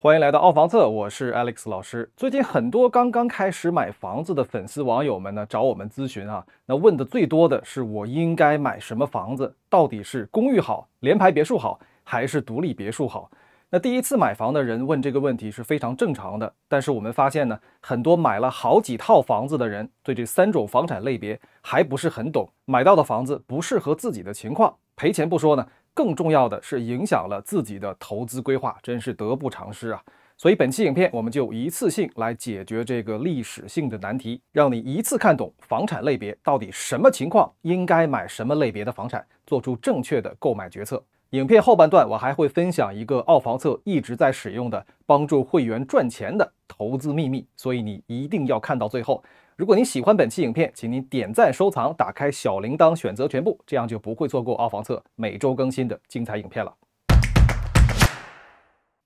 欢迎来到奥房策，我是 Alex 老师。最近很多刚刚开始买房子的粉丝网友们呢，找我们咨询啊。那问的最多的是，我应该买什么房子？到底是公寓好，联排别墅好，还是独立别墅好？那第一次买房的人问这个问题是非常正常的。但是我们发现呢，很多买了好几套房子的人，对这三种房产类别还不是很懂，买到的房子不适合自己的情况，赔钱不说呢。更重要的是影响了自己的投资规划，真是得不偿失啊！所以本期影片我们就一次性来解决这个历史性的难题，让你一次看懂房产类别到底什么情况应该买什么类别的房产，做出正确的购买决策。影片后半段我还会分享一个奥房策一直在使用的帮助会员赚钱的投资秘密，所以你一定要看到最后。如果您喜欢本期影片，请您点赞、收藏，打开小铃铛，选择全部，这样就不会错过澳房测每周更新的精彩影片了。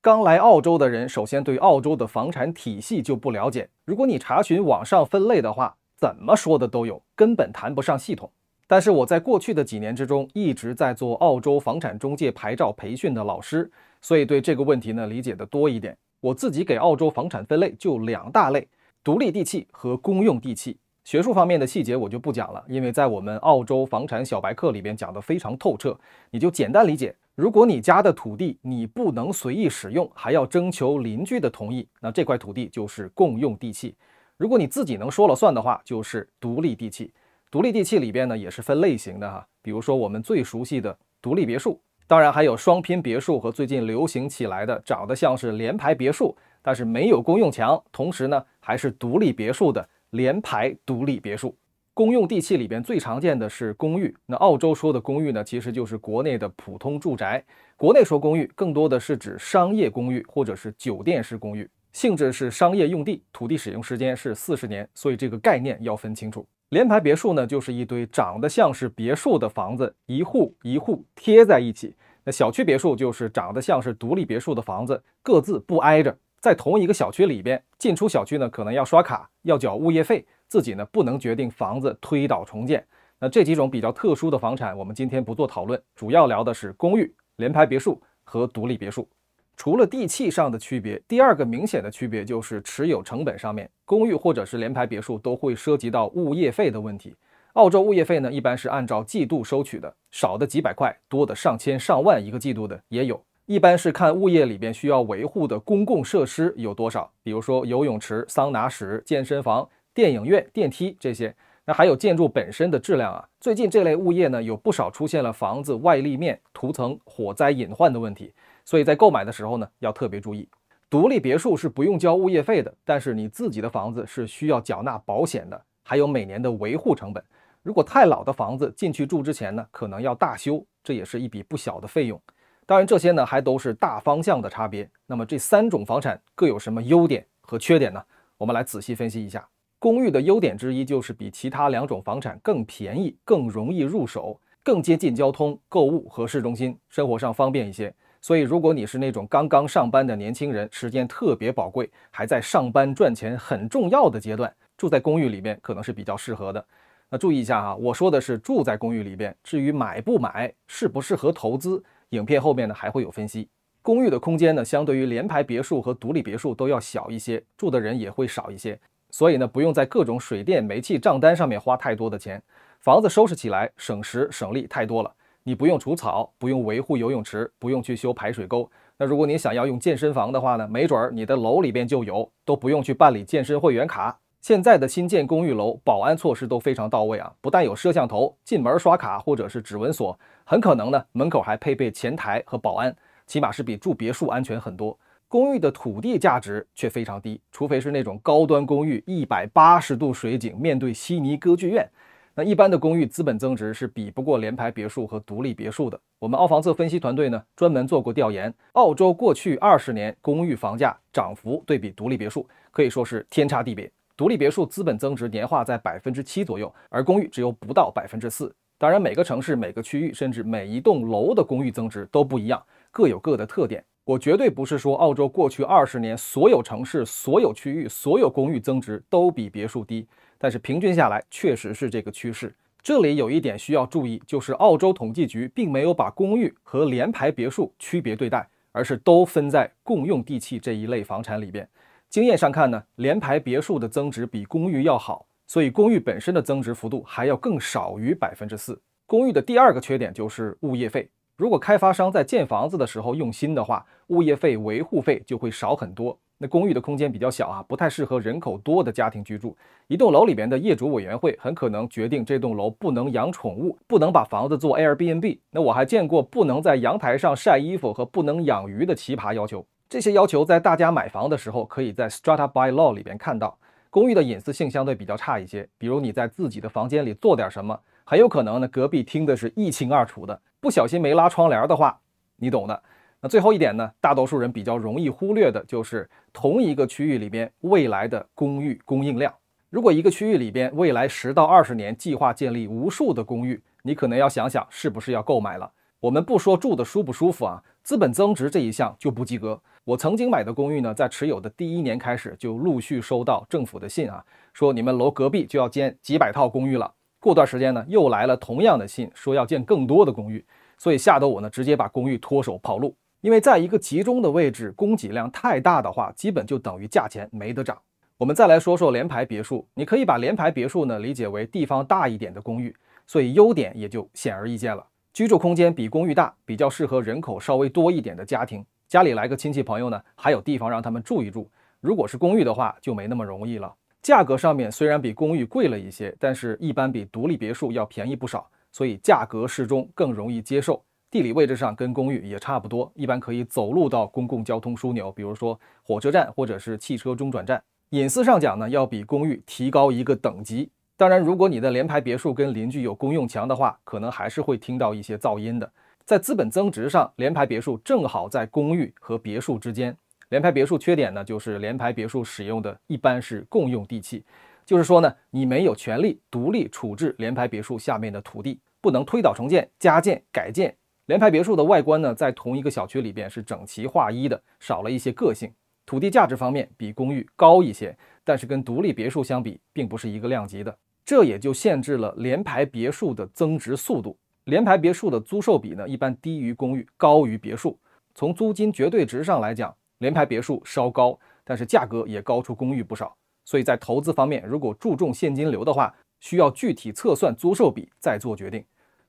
刚来澳洲的人，首先对澳洲的房产体系就不了解。如果你查询网上分类的话，怎么说的都有，根本谈不上系统。但是我在过去的几年之中，一直在做澳洲房产中介牌照培训的老师，所以对这个问题呢理解的多一点。我自己给澳洲房产分类就两大类。独立地契和公用地契，学术方面的细节我就不讲了，因为在我们澳洲房产小白课里边讲的非常透彻，你就简单理解：如果你家的土地你不能随意使用，还要征求邻居的同意，那这块土地就是共用地契；如果你自己能说了算的话，就是独立地契。独立地契里边呢也是分类型的哈，比如说我们最熟悉的独立别墅，当然还有双拼别墅和最近流行起来的长得像是联排别墅。但是没有公用墙，同时呢还是独立别墅的连排独立别墅。公用地契里边最常见的是公寓。那澳洲说的公寓呢，其实就是国内的普通住宅。国内说公寓更多的是指商业公寓或者是酒店式公寓，性质是商业用地，土地使用时间是四十年，所以这个概念要分清楚。连排别墅呢，就是一堆长得像是别墅的房子，一户一户贴在一起。那小区别墅就是长得像是独立别墅的房子，各自不挨着。在同一个小区里边，进出小区呢可能要刷卡，要缴物业费，自己呢不能决定房子推倒重建。那这几种比较特殊的房产，我们今天不做讨论，主要聊的是公寓、联排别墅和独立别墅。除了地契上的区别，第二个明显的区别就是持有成本上面，公寓或者是联排别墅都会涉及到物业费的问题。澳洲物业费呢一般是按照季度收取的，少的几百块，多的上千上万一个季度的也有。一般是看物业里边需要维护的公共设施有多少，比如说游泳池、桑拿室、健身房、电影院、电梯这些。那还有建筑本身的质量啊。最近这类物业呢，有不少出现了房子外立面涂层火灾隐患的问题，所以在购买的时候呢，要特别注意。独立别墅是不用交物业费的，但是你自己的房子是需要缴纳保险的，还有每年的维护成本。如果太老的房子进去住之前呢，可能要大修，这也是一笔不小的费用。当然，这些呢还都是大方向的差别。那么这三种房产各有什么优点和缺点呢？我们来仔细分析一下。公寓的优点之一就是比其他两种房产更便宜、更容易入手、更接近交通、购物和市中心，生活上方便一些。所以，如果你是那种刚刚上班的年轻人，时间特别宝贵，还在上班赚钱很重要的阶段，住在公寓里面可能是比较适合的。那注意一下啊，我说的是住在公寓里边，至于买不买、适不适合投资。影片后面呢还会有分析。公寓的空间呢，相对于联排别墅和独立别墅都要小一些，住的人也会少一些。所以呢，不用在各种水电煤气账单上面花太多的钱。房子收拾起来省时省力太多了，你不用除草，不用维护游泳池，不用去修排水沟。那如果你想要用健身房的话呢，没准你的楼里边就有，都不用去办理健身会员卡。现在的新建公寓楼，保安措施都非常到位啊，不但有摄像头，进门刷卡或者是指纹锁，很可能呢门口还配备前台和保安，起码是比住别墅安全很多。公寓的土地价值却非常低，除非是那种高端公寓，一百八十度水景，面对悉尼歌剧院，那一般的公寓资本增值是比不过联排别墅和独立别墅的。我们奥房策分析团队呢，专门做过调研，澳洲过去二十年公寓房价涨幅对比独立别墅，可以说是天差地别。独立别墅资本增值年化在百分之七左右，而公寓只有不到百分之四。当然，每个城市、每个区域，甚至每一栋楼的公寓增值都不一样，各有各的特点。我绝对不是说澳洲过去二十年所有城市、所有区域、所有公寓增值都比别墅低，但是平均下来确实是这个趋势。这里有一点需要注意，就是澳洲统计局并没有把公寓和联排别墅区别对待，而是都分在共用地契这一类房产里边。经验上看呢，联排别墅的增值比公寓要好，所以公寓本身的增值幅度还要更少于百分之四。公寓的第二个缺点就是物业费，如果开发商在建房子的时候用心的话，物业费、维护费就会少很多。那公寓的空间比较小啊，不太适合人口多的家庭居住。一栋楼里边的业主委员会很可能决定这栋楼不能养宠物，不能把房子做 Airbnb。那我还见过不能在阳台上晒衣服和不能养鱼的奇葩要求。这些要求在大家买房的时候，可以在 strata by law 里边看到。公寓的隐私性相对比较差一些，比如你在自己的房间里做点什么，很有可能呢隔壁听的是一清二楚的。不小心没拉窗帘的话，你懂的。那最后一点呢，大多数人比较容易忽略的就是同一个区域里边未来的公寓供应量。如果一个区域里边未来十到二十年计划建立无数的公寓，你可能要想想是不是要购买了。我们不说住的舒不舒服啊，资本增值这一项就不及格。我曾经买的公寓呢，在持有的第一年开始就陆续收到政府的信啊，说你们楼隔壁就要建几百套公寓了。过段时间呢，又来了同样的信，说要建更多的公寓，所以吓得我呢直接把公寓脱手跑路。因为在一个集中的位置，供给量太大的话，基本就等于价钱没得涨。我们再来说说联排别墅，你可以把联排别墅呢理解为地方大一点的公寓，所以优点也就显而易见了。居住空间比公寓大，比较适合人口稍微多一点的家庭。家里来个亲戚朋友呢，还有地方让他们住一住。如果是公寓的话，就没那么容易了。价格上面虽然比公寓贵了一些，但是一般比独立别墅要便宜不少，所以价格适中，更容易接受。地理位置上跟公寓也差不多，一般可以走路到公共交通枢纽，比如说火车站或者是汽车中转站。隐私上讲呢，要比公寓提高一个等级。当然，如果你的联排别墅跟邻居有公用墙的话，可能还是会听到一些噪音的。在资本增值上，联排别墅正好在公寓和别墅之间。联排别墅缺点呢，就是联排别墅使用的一般是共用地契，就是说呢，你没有权利独立处置联排别墅下面的土地，不能推倒重建、加建、改建。联排别墅的外观呢，在同一个小区里边是整齐划一的，少了一些个性。土地价值方面比公寓高一些，但是跟独立别墅相比，并不是一个量级的。这也就限制了联排别墅的增值速度。联排别墅的租售比呢，一般低于公寓，高于别墅。从租金绝对值上来讲，联排别墅稍高，但是价格也高出公寓不少。所以在投资方面，如果注重现金流的话，需要具体测算租售比再做决定。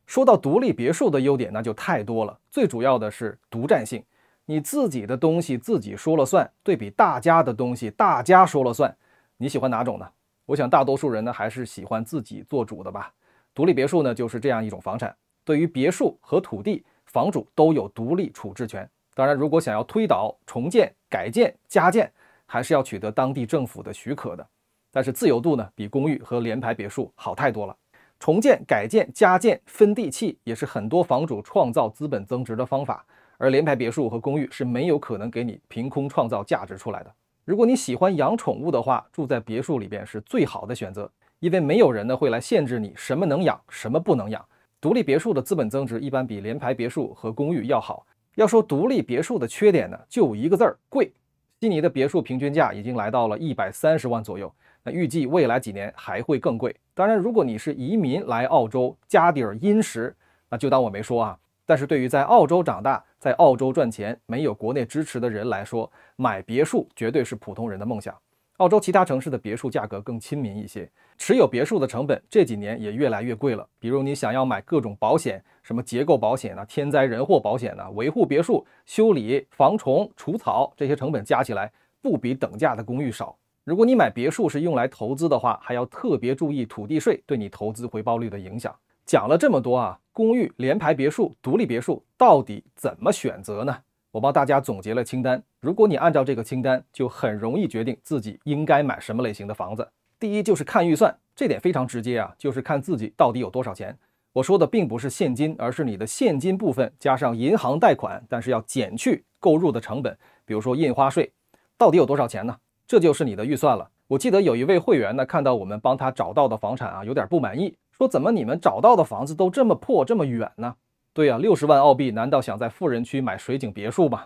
说到独立别墅的优点，那就太多了。最主要的是独占性，你自己的东西自己说了算，对比大家的东西大家说了算。你喜欢哪种呢？我想，大多数人呢还是喜欢自己做主的吧。独立别墅呢就是这样一种房产，对于别墅和土地，房主都有独立处置权。当然，如果想要推倒、重建、改建、加建，还是要取得当地政府的许可的。但是自由度呢比公寓和联排别墅好太多了。重建、改建、加建、分地契，也是很多房主创造资本增值的方法。而联排别墅和公寓是没有可能给你凭空创造价值出来的。如果你喜欢养宠物的话，住在别墅里边是最好的选择，因为没有人呢会来限制你什么能养，什么不能养。独立别墅的资本增值一般比联排别墅和公寓要好。要说独立别墅的缺点呢，就一个字儿贵。悉尼的别墅平均价已经来到了一百三十万左右，那预计未来几年还会更贵。当然，如果你是移民来澳洲，家底儿殷实，那就当我没说啊。但是对于在澳洲长大、在澳洲赚钱、没有国内支持的人来说，买别墅绝对是普通人的梦想。澳洲其他城市的别墅价格更亲民一些，持有别墅的成本这几年也越来越贵了。比如你想要买各种保险，什么结构保险呢？天灾人祸保险呢？维护别墅、修理、防虫、除草这些成本加起来不比等价的公寓少。如果你买别墅是用来投资的话，还要特别注意土地税对你投资回报率的影响。讲了这么多啊，公寓、联排别墅、独立别墅到底怎么选择呢？我帮大家总结了清单，如果你按照这个清单，就很容易决定自己应该买什么类型的房子。第一就是看预算，这点非常直接啊，就是看自己到底有多少钱。我说的并不是现金，而是你的现金部分加上银行贷款，但是要减去购入的成本，比如说印花税，到底有多少钱呢？这就是你的预算了。我记得有一位会员呢，看到我们帮他找到的房产啊，有点不满意。说怎么你们找到的房子都这么破这么远呢？对呀，六十万澳币难道想在富人区买水景别墅吗？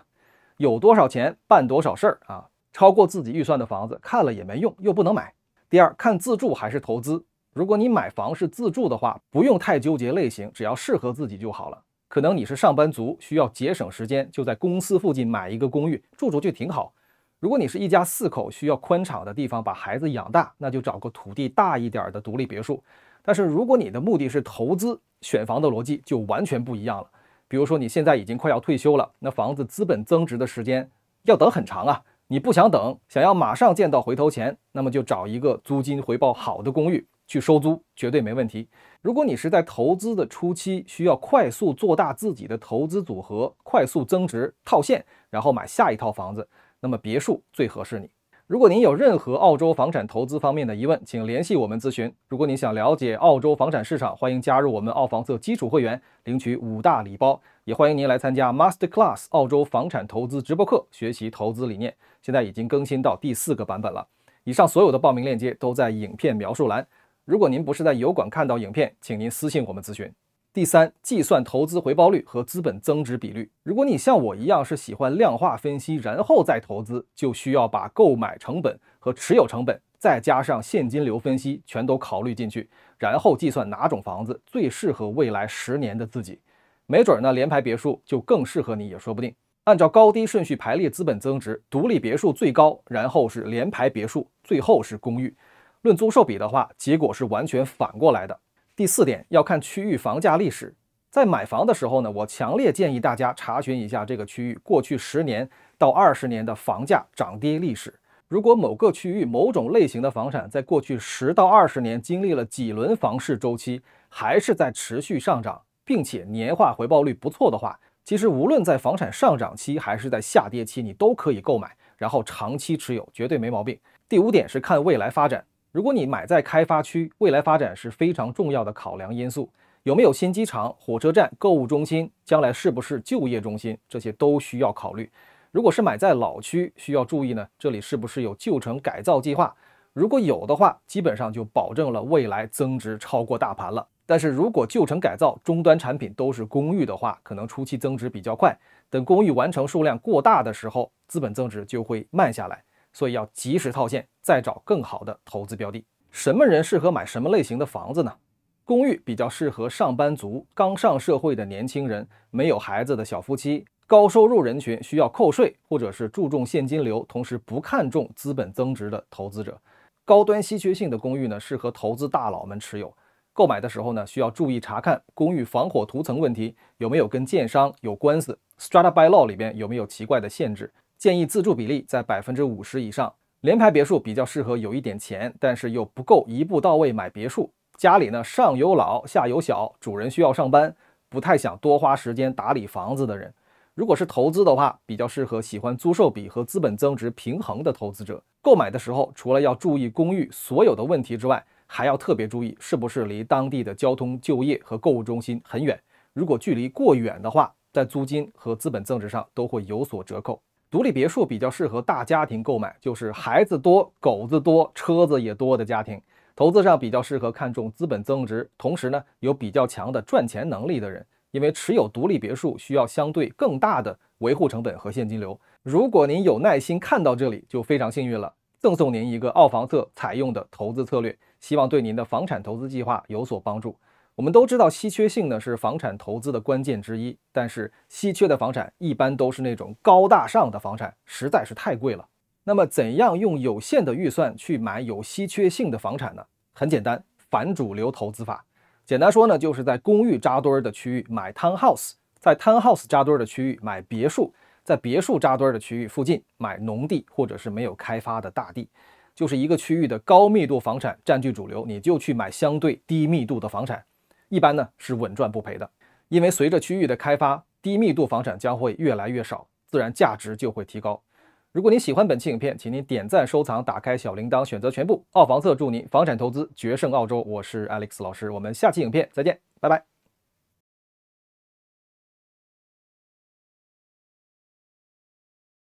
有多少钱办多少事儿啊！超过自己预算的房子看了也没用，又不能买。第二，看自住还是投资。如果你买房是自住的话，不用太纠结类型，只要适合自己就好了。可能你是上班族，需要节省时间，就在公司附近买一个公寓住住就挺好。如果你是一家四口，需要宽敞的地方把孩子养大，那就找个土地大一点的独立别墅。但是，如果你的目的是投资选房的逻辑就完全不一样了。比如说，你现在已经快要退休了，那房子资本增值的时间要等很长啊。你不想等，想要马上见到回头钱，那么就找一个租金回报好的公寓去收租，绝对没问题。如果你是在投资的初期，需要快速做大自己的投资组合，快速增值套现，然后买下一套房子，那么别墅最合适你。如果您有任何澳洲房产投资方面的疑问，请联系我们咨询。如果您想了解澳洲房产市场，欢迎加入我们澳房客基础会员，领取五大礼包。也欢迎您来参加 Master Class 澳洲房产投资直播课，学习投资理念。现在已经更新到第四个版本了。以上所有的报名链接都在影片描述栏。如果您不是在油管看到影片，请您私信我们咨询。第三，计算投资回报率和资本增值比率。如果你像我一样是喜欢量化分析，然后再投资，就需要把购买成本和持有成本，再加上现金流分析，全都考虑进去，然后计算哪种房子最适合未来十年的自己。没准儿呢，联排别墅就更适合你，也说不定。按照高低顺序排列，资本增值，独立别墅最高，然后是联排别墅，最后是公寓。论租售比的话，结果是完全反过来的。第四点要看区域房价历史，在买房的时候呢，我强烈建议大家查询一下这个区域过去十年到二十年的房价涨跌历史。如果某个区域某种类型的房产在过去十到二十年经历了几轮房市周期，还是在持续上涨，并且年化回报率不错的话，其实无论在房产上涨期还是在下跌期，你都可以购买，然后长期持有，绝对没毛病。第五点是看未来发展。如果你买在开发区，未来发展是非常重要的考量因素。有没有新机场、火车站、购物中心，将来是不是就业中心，这些都需要考虑。如果是买在老区，需要注意呢，这里是不是有旧城改造计划？如果有的话，基本上就保证了未来增值超过大盘了。但是如果旧城改造终端产品都是公寓的话，可能初期增值比较快，等公寓完成数量过大的时候，资本增值就会慢下来。所以要及时套现，再找更好的投资标的。什么人适合买什么类型的房子呢？公寓比较适合上班族、刚上社会的年轻人、没有孩子的小夫妻、高收入人群需要扣税，或者是注重现金流，同时不看重资本增值的投资者。高端稀缺性的公寓呢，适合投资大佬们持有。购买的时候呢，需要注意查看公寓防火涂层问题有没有跟建商有官司，strata by law 里边有没有奇怪的限制。建议自住比例在百分之五十以上，联排别墅比较适合有一点钱，但是又不够一步到位买别墅，家里呢上有老下有小，主人需要上班，不太想多花时间打理房子的人。如果是投资的话，比较适合喜欢租售比和资本增值平衡的投资者。购买的时候，除了要注意公寓所有的问题之外，还要特别注意是不是离当地的交通、就业和购物中心很远。如果距离过远的话，在租金和资本增值上都会有所折扣。独立别墅比较适合大家庭购买，就是孩子多、狗子多、车子也多的家庭。投资上比较适合看重资本增值，同时呢有比较强的赚钱能力的人，因为持有独立别墅需要相对更大的维护成本和现金流。如果您有耐心看到这里，就非常幸运了，赠送您一个澳房策采用的投资策略，希望对您的房产投资计划有所帮助。我们都知道稀缺性呢是房产投资的关键之一，但是稀缺的房产一般都是那种高大上的房产，实在是太贵了。那么怎样用有限的预算去买有稀缺性的房产呢？很简单，反主流投资法。简单说呢，就是在公寓扎堆儿的区域买 Town House，在 Town House 扎堆儿的区域买别墅，在别墅扎堆儿的区域附近买农地或者是没有开发的大地。就是一个区域的高密度房产占据主流，你就去买相对低密度的房产。一般呢是稳赚不赔的，因为随着区域的开发，低密度房产将会越来越少，自然价值就会提高。如果您喜欢本期影片，请您点赞、收藏、打开小铃铛、选择全部。澳房策祝您房产投资决胜澳洲，我是 Alex 老师，我们下期影片再见，拜拜。